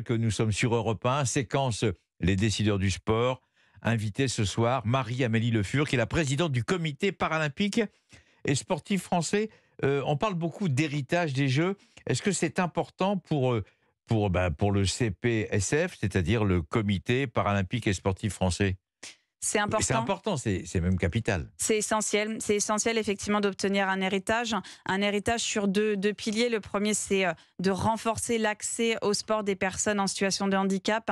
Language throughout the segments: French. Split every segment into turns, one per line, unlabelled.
que nous sommes sur Europe 1, séquence Les décideurs du sport. invité ce soir, Marie-Amélie Le Fur, qui est la présidente du comité paralympique et sportif français. Euh, on parle beaucoup d'héritage des Jeux. Est-ce que c'est important pour, euh, pour, ben, pour le CPSF, c'est-à-dire le comité paralympique et sportif français c'est important. C'est important, c'est même capital.
C'est essentiel. C'est essentiel, effectivement, d'obtenir un héritage. Un héritage sur deux, deux piliers. Le premier, c'est euh, de renforcer l'accès au sport des personnes en situation de handicap.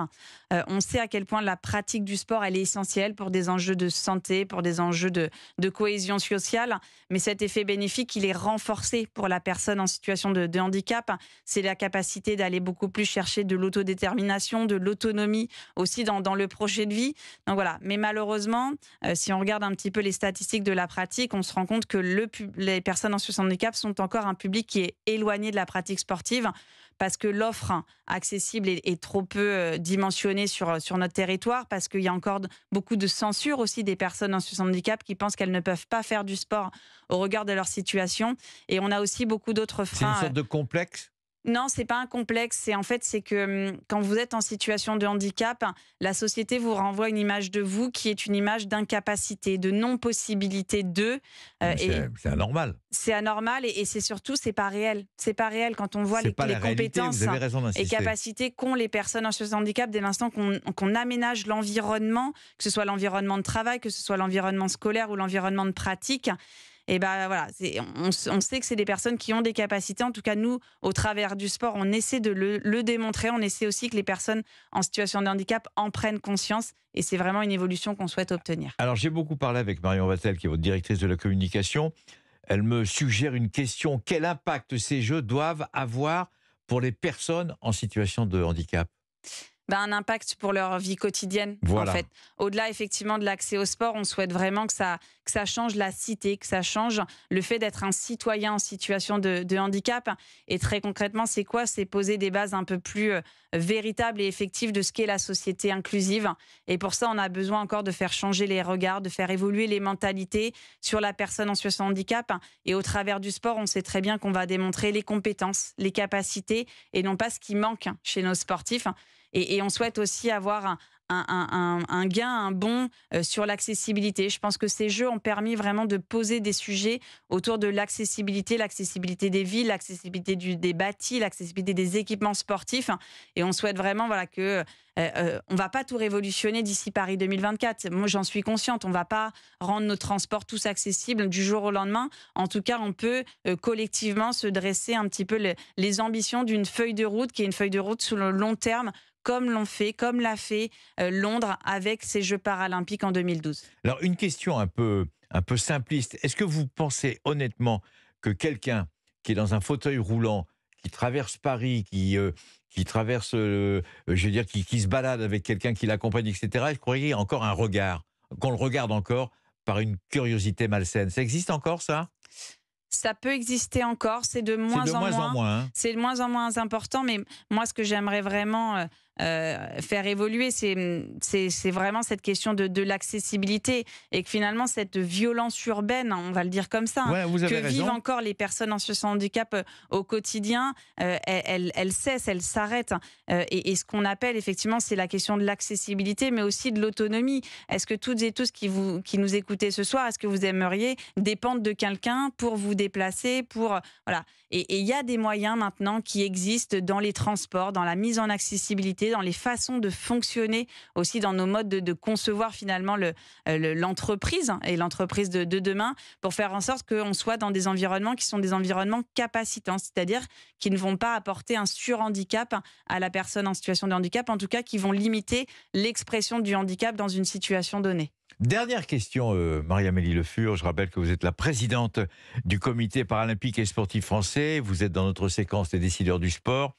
Euh, on sait à quel point la pratique du sport, elle est essentielle pour des enjeux de santé, pour des enjeux de, de cohésion sociale. Mais cet effet bénéfique, il est renforcé pour la personne en situation de, handicap. C'est la capacité d'aller beaucoup plus chercher de l'autodétermination, de l'autonomie aussi dans, dans le projet de vie. Donc voilà. Mais malheureusement, malheureusement, euh, si on regarde un petit peu les statistiques de la pratique, on se rend compte que les personnes en situation de handicap sont encore un public qui est éloigné de la pratique sportive parce que l'offre accessible est, trop peu euh, dimensionnée sur, euh, sur notre territoire, parce qu'il y a encore beaucoup de censure aussi des personnes en situation de handicap qui pensent qu'elles ne peuvent pas faire du sport au regard de leur situation. Et on a aussi beaucoup d'autres freins. C'est une sorte
de complexe
non, c'est pas un complexe. C'est en fait, c'est que hum, quand vous êtes en situation de handicap, la société vous renvoie une image de vous qui est une image d'incapacité, de non-possibilité de. Euh, c'est anormal. C'est anormal et, c'est surtout, c'est pas réel. C'est pas réel quand on voit les, compétences et capacités qu'ont les personnes en situation de handicap dès l'instant qu'on aménage l'environnement, que ce soit l'environnement de travail, que ce soit l'environnement scolaire ou l'environnement de pratique et ben voilà, on, sait que c'est des personnes qui ont des capacités. En tout cas, nous, au travers du sport, on essaie de le, démontrer. On essaie aussi que les personnes en situation de handicap en prennent conscience. Et c'est vraiment une évolution qu'on souhaite obtenir.
Alors, j'ai beaucoup parlé avec Marion Vatel, qui est votre directrice de la communication. Elle me suggère une question. Quel impact ces jeux doivent avoir pour les personnes en situation de handicap
bah, un impact pour leur vie quotidienne. En fait. Au-delà effectivement de l'accès au sport, on souhaite vraiment que ça, que ça change la cité, que ça change le fait d'être un citoyen en situation de, de handicap. Et très concrètement, c'est quoi C'est poser des bases un peu plus euh, véritable et effective de ce qu'est la société inclusive. Et pour ça, on a besoin encore de faire changer les regards, de faire évoluer les mentalités sur la personne en situation de handicap. Et au travers du sport, on sait très bien qu'on va démontrer les compétences, les capacités et non pas ce qui manque chez nos sportifs. Et, et on souhaite aussi avoir un, gain, un bond euh, sur l'accessibilité. Je pense que ces jeux ont permis vraiment de poser des sujets autour de l'accessibilité, l'accessibilité des villes, l'accessibilité des bâtis, l'accessibilité des équipements sportifs. Et on souhaite vraiment voilà, que euh, euh, on va pas tout révolutionner d'ici Paris 2024. Moi, j'en suis consciente. On va pas rendre nos transports tous accessibles du jour au lendemain. En tout cas, on peut collectivement se dresser un petit peu les ambitions d'une feuille de route qui est une feuille de route sur le long terme comme l'ont fait, comme l'a fait euh, Londres avec ses Jeux paralympiques en 2012.
Alors une question un peu, un peu simpliste. Est-ce que vous pensez honnêtement que quelqu'un qui est dans un fauteuil roulant, qui traverse Paris, qui, euh, qui traverse, euh, je veux dire, qui, qui se balade avec quelqu'un qui l'accompagne, etc., je croyais encore un regard, qu'on le regarde encore par une curiosité malsaine. Ça existe encore ça
ça peut exister encore, c'est de moins. en moins. Hein. C'est de moins en moins important, mais moi, ce que j'aimerais vraiment euh, faire évoluer, c'est vraiment cette question de, l'accessibilité et que finalement cette violence urbaine, on va le dire comme ça, hein, que vivent encore les personnes en situation de handicap euh, au quotidien, euh, elle, cesse, elle s'arrête. Hein. et, et, ce qu'on appelle effectivement, c'est la question de l'accessibilité, mais aussi de l'autonomie. Est-ce que toutes et tous qui, vous, qui nous écoutez ce soir, est-ce que vous aimeriez dépendre de quelqu'un pour vous déplacer, pour voilà. Et il y a des moyens maintenant qui existent dans les transports, dans la mise en accessibilité dans les façons de fonctionner, aussi dans nos modes de, concevoir finalement euh, l'entreprise le, et l'entreprise de, demain pour faire en sorte qu'on soit dans des environnements qui sont des environnements capacitants, c'est-à-dire qui ne vont pas apporter un surhandicap à la personne en situation de handicap, en tout cas qui vont limiter l'expression du handicap dans une situation donnée. Dernière
question, euh, Marie-Amélie Le Fur. Je rappelle que vous êtes la présidente du comité paralympique et sportif français. Vous êtes dans notre séquence des décideurs du sport.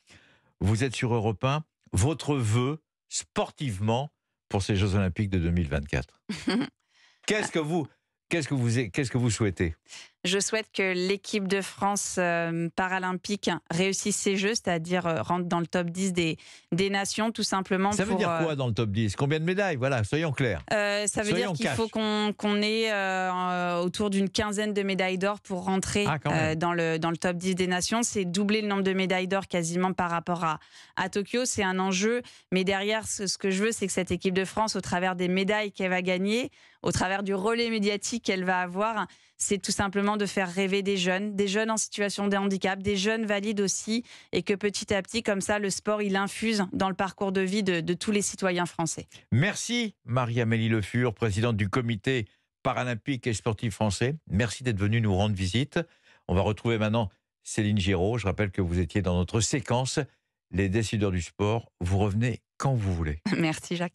Vous êtes sur Europe 1 votre vœu sportivement pour ces Jeux Olympiques de 2024 Qu'est-ce que vous qu'est-ce que vous souhaitez
je souhaite que l'équipe de France euh, paralympique réussisse ses jeux, c'est-à-dire euh, rentre dans le top 10 des, des nations, tout simplement. Ça veut dire quoi euh,
dans le top 10 Combien de médailles Voilà, soyons clairs. ça veut dire qu'il faut
qu'on ait autour d'une quinzaine de médailles d'or pour rentrer ah, dans, le, dans le top 10 des nations. C'est doubler le nombre de médailles d'or quasiment par rapport à, à Tokyo. C'est un enjeu. Mais derrière, ce, ce que je veux, c'est que cette équipe de France, au travers des médailles qu'elle va gagner, au travers du relais médiatique qu'elle va avoir, c'est tout simplement de faire rêver des jeunes, des jeunes en situation de handicap, des jeunes valides aussi, et que petit à petit, comme ça, le sport, il infuse dans le parcours de vie de, de tous les citoyens français.
Merci Marie-Amélie Le Fur, présidente du comité paralympique et sportif français. Merci d'être venue nous rendre visite. On va retrouver maintenant Céline Giraud. Je rappelle que vous étiez dans notre séquence Les décideurs du sport. Vous revenez quand vous voulez.
Merci Jacques.